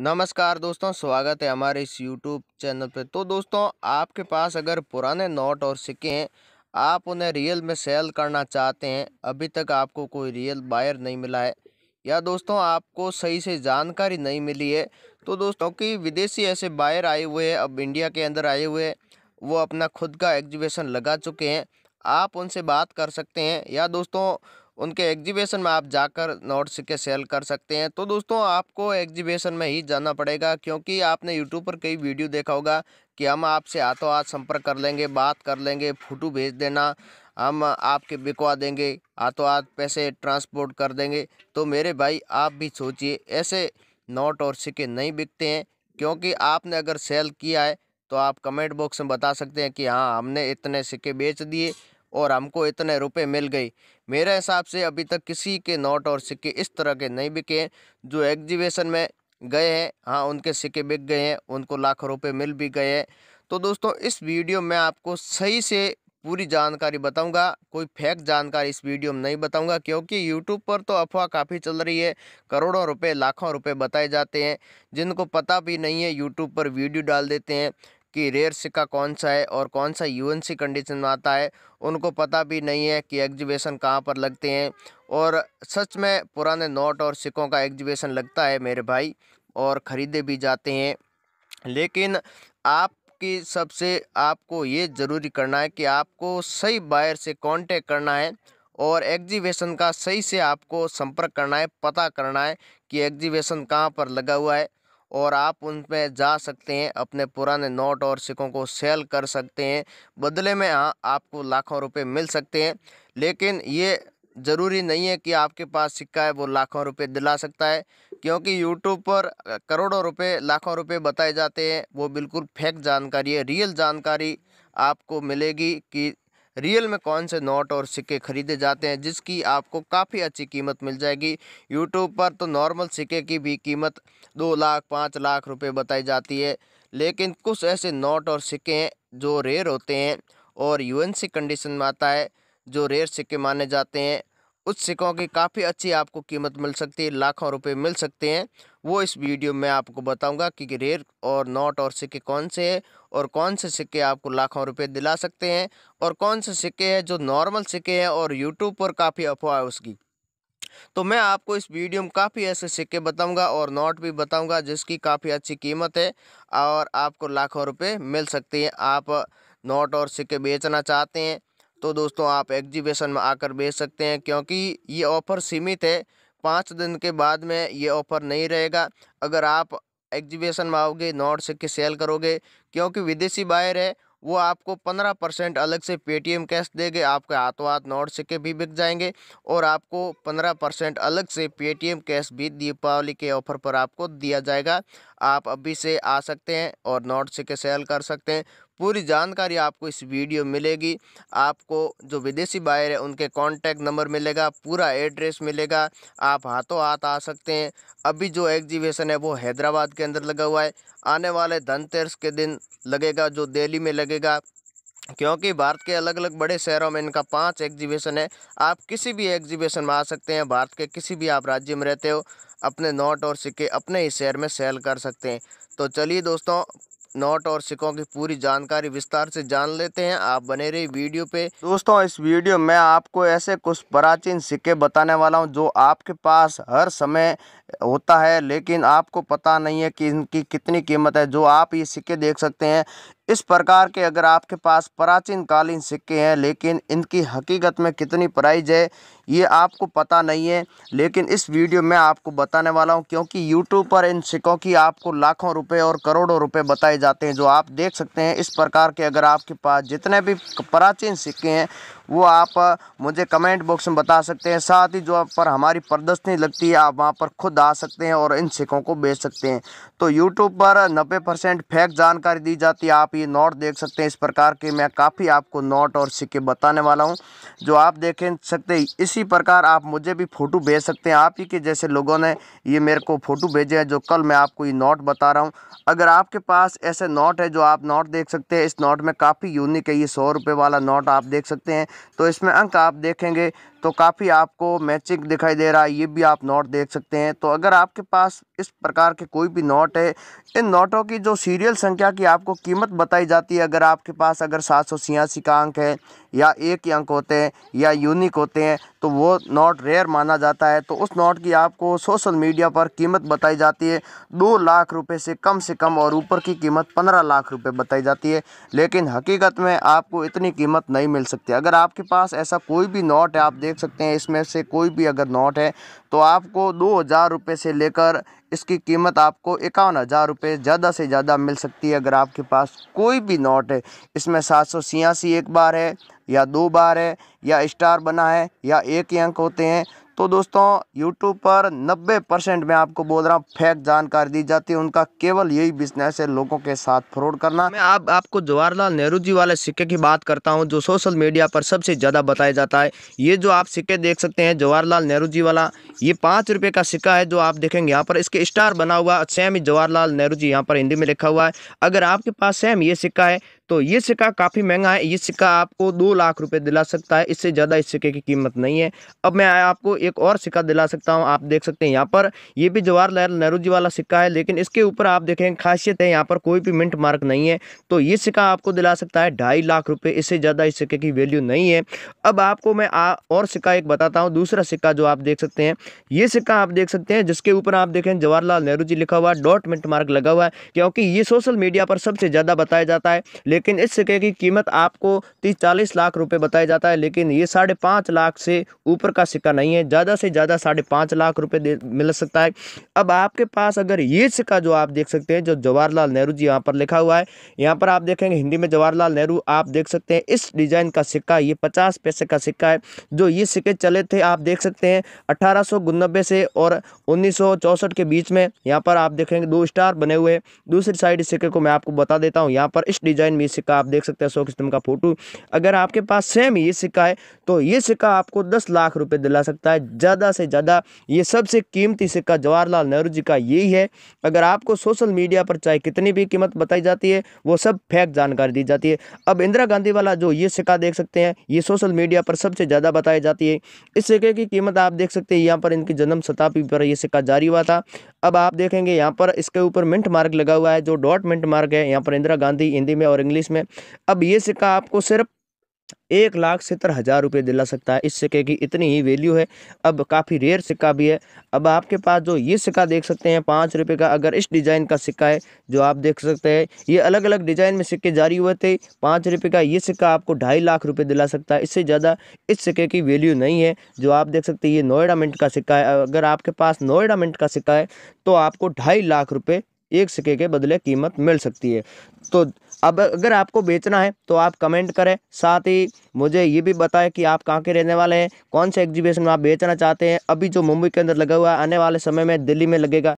नमस्कार दोस्तों स्वागत है हमारे इस यूट्यूब चैनल पे तो दोस्तों आपके पास अगर पुराने नोट और सिक्के हैं आप उन्हें रियल में सेल करना चाहते हैं अभी तक आपको कोई रियल बायर नहीं मिला है या दोस्तों आपको सही से जानकारी नहीं मिली है तो दोस्तों कि विदेशी ऐसे बायर आए हुए हैं अब इंडिया के अंदर आए हुए हैं वो अपना खुद का एग्जीबिशन लगा चुके हैं आप उनसे बात कर सकते हैं या दोस्तों उनके एग्जीबिशन में आप जाकर नोट सिक्के सेल कर सकते हैं तो दोस्तों आपको एग्जीबिशन में ही जाना पड़ेगा क्योंकि आपने यूट्यूब पर कई वीडियो देखा होगा कि हम आपसे हाथों हाथ संपर्क कर लेंगे बात कर लेंगे फोटो भेज देना हम आपके बिकवा देंगे हाथों हाथ पैसे ट्रांसपोर्ट कर देंगे तो मेरे भाई आप भी सोचिए ऐसे नोट और सिक्के नहीं बिकते हैं क्योंकि आपने अगर सेल किया है तो आप कमेंट बॉक्स में बता सकते हैं कि हाँ हमने इतने सिक्के बेच दिए और हमको इतने रुपए मिल गए मेरे हिसाब से अभी तक किसी के नोट और सिक्के इस तरह के नहीं बिके हैं जो एग्जीबिशन में गए हैं हाँ उनके सिक्के बिक गए हैं उनको लाखों रुपए मिल भी गए हैं तो दोस्तों इस वीडियो में आपको सही से पूरी जानकारी बताऊंगा कोई फेक जानकारी इस वीडियो में नहीं बताऊंगा क्योंकि यूट्यूब पर तो अफवाह काफ़ी चल रही है करोड़ों रुपए लाखों रुपए बताए जाते हैं जिनको पता भी नहीं है यूट्यूब पर वीडियो डाल देते हैं कि रेयर सिक्का कौन सा है और कौन सा यूएनसी कंडीशन में आता है उनको पता भी नहीं है कि एग्जीबिशन कहाँ पर लगते हैं और सच में पुराने नोट और सिक्कों का एग्जीबिशन लगता है मेरे भाई और ख़रीदे भी जाते हैं लेकिन आप सबसे आपको ये ज़रूरी करना है कि आपको सही बायर से कांटेक्ट करना है और एग्जीबिशन का सही से आपको संपर्क करना है पता करना है कि एग्जीबिशन कहाँ पर लगा हुआ है और आप उन पे जा सकते हैं अपने पुराने नोट और सिक्कों को सेल कर सकते हैं बदले में हाँ आपको लाखों रुपए मिल सकते हैं लेकिन ये ज़रूरी नहीं है कि आपके पास सिक्का है वो लाखों रुपए दिला सकता है क्योंकि यूट्यूब पर करोड़ों रुपए लाखों रुपए बताए जाते हैं वो बिल्कुल फेक जानकारी है रियल जानकारी आपको मिलेगी कि रियल में कौन से नोट और सिक्के खरीदे जाते हैं जिसकी आपको काफ़ी अच्छी कीमत मिल जाएगी यूट्यूब पर तो नॉर्मल सिक्के की भी कीमत दो लाख पाँच लाख रुपए बताई जाती है लेकिन कुछ ऐसे नोट और सिक्के हैं जो रेयर होते हैं और यूएनसी कंडीशन में आता है जो रेयर सिक्के माने जाते हैं उस सिक्कों की काफ़ी अच्छी आपको कीमत मिल सकती है लाखों रुपए मिल सकते हैं वो इस वीडियो में आपको बताऊंगा कि रेयर और नोट और सिक्के कौन से हैं और कौन से सिक्के आपको लाखों रुपए दिला सकते हैं और कौन से सिक्के हैं जो नॉर्मल सिक्के हैं और यूट्यूब पर काफ़ी अफवाह है उसकी तो मैं आपको इस वीडियो में काफ़ी ऐसे सिक्के बताऊँगा और नोट भी बताऊँगा जिसकी काफ़ी अच्छी कीमत है और आपको लाखों रुपये मिल सकती हैं आप नोट और सिक्के बेचना चाहते हैं तो दोस्तों आप एग्जीबिशन में आकर बेच सकते हैं क्योंकि ये ऑफ़र सीमित है पाँच दिन के बाद में ये ऑफ़र नहीं रहेगा अगर आप एग्जीबिशन में आओगे नॉट सिक्के सेल करोगे क्योंकि विदेशी बायर है वो आपको पंद्रह परसेंट अलग से पेटीएम कैश देंगे आपके हाथों हाथ नोट सिक्के भी बिक जाएंगे और आपको पंद्रह परसेंट अलग से पेटीएम कैश भी दीपावली के ऑफर पर आपको दिया जाएगा आप अभी से आ सकते हैं और नोट सिक्के सेल कर सकते हैं पूरी जानकारी आपको इस वीडियो मिलेगी आपको जो विदेशी बायर है उनके कॉन्टैक्ट नंबर मिलेगा पूरा एड्रेस मिलेगा आप हाथों हाथ आ सकते हैं अभी जो एग्जीबिशन है वो हैदराबाद के अंदर लगा हुआ है आने वाले धनतेरस के दिन लगेगा जो दिल्ली में लगेगा क्योंकि भारत के अलग अलग बड़े शहरों में इनका पांच एग्जीबिशन है आप किसी भी एग्जीबिशन में आ सकते हैं भारत के किसी भी आप राज्य में रहते हो अपने नोट और सिक्के अपने ही शहर में सेल कर सकते हैं तो चलिए दोस्तों नोट और सिक्कों की पूरी जानकारी विस्तार से जान लेते हैं आप बने रही वीडियो पे दोस्तों इस वीडियो में आपको ऐसे कुछ प्राचीन सिक्के बताने वाला हूँ जो आपके पास हर समय होता है लेकिन आपको पता नहीं है कि इनकी कितनी कीमत है जो आप ये सिक्के देख सकते हैं इस प्रकार के अगर आपके पास प्राचीन कालीन सिक्के हैं लेकिन इनकी हकीकत में कितनी प्राइज है ये आपको पता नहीं है लेकिन इस वीडियो में आपको बताने वाला हूँ क्योंकि यूट्यूब पर इन सिक्कों की आपको लाखों रुपए और करोड़ों रुपए बताए जाते हैं जो आप देख सकते हैं इस प्रकार के अगर आपके पास जितने भी प्राचीन सिक्के हैं वो आप मुझे कमेंट बॉक्स में बता सकते हैं साथ ही जो पर हमारी प्रदर्शनी लगती है आप वहाँ पर खुद आ सकते हैं और इन सिक्कों को बेच सकते हैं तो यूट्यूब पर नब्बे परसेंट फेक जानकारी दी जाती है आप ये नोट देख सकते हैं इस प्रकार के मैं काफ़ी आपको नोट और सिक्के बताने वाला हूँ जो आप देख सकते इसी प्रकार आप मुझे भी फ़ोटो भेज सकते हैं आप ही के जैसे लोगों ने ये मेरे को फ़ोटो भेजे हैं जो कल मैं आपको ये नोट बता रहा हूँ अगर आपके पास ऐसे नोट है जो आप नोट देख सकते हैं इस नोट में काफ़ी यूनिक है ये सौ रुपये वाला नोट आप देख सकते हैं तो इसमें अंक आप देखेंगे तो काफ़ी आपको मैचिंग दिखाई दे रहा है ये भी आप नोट देख सकते हैं तो अगर आपके पास इस प्रकार के कोई भी नोट है इन नोटों की जो सीरियल संख्या की आपको कीमत बताई जाती है अगर आपके पास अगर सात सौ छियासी का अंक है या एक ही अंक होते हैं या यूनिक होते हैं तो वो नोट रेयर माना जाता है तो उस नोट की आपको सोशल मीडिया पर कीमत बताई जाती है दो लाख रुपये से कम से कम और ऊपर की कीमत पंद्रह लाख रुपये बताई जाती है लेकिन हकीकत में आपको इतनी कीमत नहीं मिल सकती अगर आप आपके पास ऐसा कोई भी नोट है आप देख सकते हैं इसमें से कोई भी अगर नोट है तो आपको दो हज़ार रुपये से लेकर इसकी कीमत आपको इक्यावन हज़ार रुपये ज़्यादा से ज़्यादा मिल सकती है अगर आपके पास कोई भी नोट है इसमें सात सौ छियासी एक बार है या दो बार है या स्टार बना है या एक अंक होते हैं तो दोस्तों यूट्यूब पर 90 परसेंट मैं आपको बोल रहा हूँ फेक जानकारी दी जाती है उनका केवल यही बिजनेस है लोगों के साथ फ्रॉड करना मैं आप आपको जवाहरलाल नेहरू जी वाले सिक्के की बात करता हूँ जो सोशल मीडिया पर सबसे ज़्यादा बताया जाता है ये जो आप सिक्के देख सकते हैं जवाहरलाल नेहरू जी वाला ये पाँच रुपये का सिक्का है जो आप देखेंगे यहाँ पर इसके स्टार बना हुआ सेम ही जवाहरलाल नेहरू जी यहाँ पर हिंदी में लिखा हुआ है अगर आपके पास सेम ये सिक्का है तो ये सिक्का काफ़ी महंगा है ये सिक्का आपको दो लाख रुपए दिला सकता है इससे ज़्यादा इस सिक्के की कीमत नहीं है अब मैं आपको एक और सिक्का दिला सकता हूँ आप देख सकते हैं यहाँ पर ये भी जवाहरलाल नेहरू जी वाला सिक्का है लेकिन इसके ऊपर आप देखें खासियत है यहाँ पर कोई भी मिंट मार्क नहीं है तो ये सिक्का आपको दिला सकता है ढाई लाख रुपये इससे ज़्यादा इस सिक्के की वैल्यू नहीं है अब आपको मैं और सिक्का एक बताता हूँ दूसरा सिक्का जो आप देख सकते हैं ये सिक्का आप देख सकते हैं जिसके ऊपर आप देखें जवाहरलाल नेहरू जी लिखा हुआ डॉट मिंट मार्क लगा हुआ है क्योंकि ये सोशल मीडिया पर सबसे ज़्यादा बताया जाता है लेकिन इस सिक्के की कीमत आपको तीस चालीस लाख रुपए बताया जाता है लेकिन ये साढ़े पाँच लाख से ऊपर का सिक्का नहीं है ज़्यादा से ज़्यादा साढ़े पाँच लाख रुपये मिल सकता है अब आपके पास अगर ये सिक्का जो आप देख सकते हैं जो जवाहरलाल नेहरू जी यहाँ पर लिखा हुआ है यहाँ पर आप देखेंगे हिंदी में जवाहरलाल नेहरू आप देख सकते हैं इस डिज़ाइन का सिक्का ये पचास पैसे का सिक्का है जो ये सिक्के चले थे आप देख सकते हैं अठारह से और उन्नीस के बीच में यहाँ पर आप देखेंगे दो स्टार बने हुए दूसरी साइड सिक्के को मैं आपको बता देता हूँ यहाँ पर इस डिज़ाइन में सिक्का आप देख सकते हैं अशोक स्तंभ का फोटो अगर आपके पास सेम ये सिक्का है तो ये सिक्का आपको दस लाख रुपये दिला सकता है ज़्यादा से ज़्यादा ये सबसे कीमती सिक्का जवाहरलाल नेहरू जी का यही है अगर आपको सोशल मीडिया पर चाहे कितनी भी कीमत बताई जाती है वो सब फैक जानकारी दी जाती है अब इंदिरा गांधी वाला जो ये सिक्का देख सकते हैं ये सोशल मीडिया पर सबसे ज़्यादा बताई जाती है इस सिक्के की कीमत आप देख सकते हैं यहाँ पर इनकी जन्म शताब्दी पर यह सिक्का जारी हुआ था अब आप देखेंगे यहाँ पर इसके ऊपर मिंट मार्क लगा हुआ है जो डॉट मिंट मार्क है यहाँ पर इंदिरा गांधी हिंदी में और इंग्लिश में अब ये सिक्का आपको सिर्फ एक लाख सत्तर हज़ार रुपये दिला सकता है इस सिक्के की इतनी ही वैल्यू है अब काफ़ी रेयर सिक्का भी है अब आपके पास जो ये सिक्का देख सकते हैं पाँच रुपये का अगर इस डिज़ाइन का सिक्का है जो आप देख सकते हैं ये अलग अलग डिज़ाइन में सिक्के जारी हुए थे पाँच रुपये का ये सिक्का आपको ढाई लाख रुपये दिला सकता है इससे ज़्यादा इस सिक्के की वैल्यू नहीं है जो आप देख सकते हैं ये नोएडा मिंट का सिक्का है अगर आपके पास नोएडा मिंट का सिक्का है तो आपको ढाई लाख रुपये एक सिक्के के बदले कीमत मिल सकती है तो अब अगर आपको बेचना है तो आप कमेंट करें साथ ही मुझे ये भी बताएं कि आप कहाँ के रहने वाले हैं कौन से एग्जीबिशन में आप बेचना चाहते हैं अभी जो मुंबई के अंदर लगा हुआ है आने वाले समय में दिल्ली में लगेगा